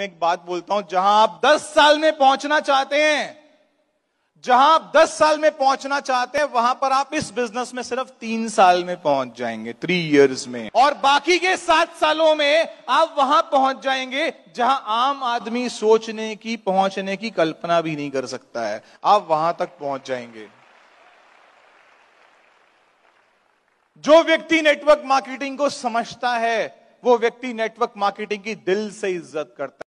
मैं एक बात बोलता हूं जहां आप 10 साल में पहुंचना चाहते हैं जहां आप 10 साल में पहुंचना चाहते हैं वहां पर आप इस बिजनेस में सिर्फ तीन साल में पहुंच जाएंगे थ्री इयर्स में और बाकी के सात सालों में आप वहां पहुंच जाएंगे जहां आम आदमी सोचने की पहुंचने की कल्पना भी नहीं कर सकता है आप वहां तक पहुंच जाएंगे जो व्यक्ति नेटवर्क मार्केटिंग को समझता है वो व्यक्ति नेटवर्क मार्केटिंग की दिल से इज्जत करता है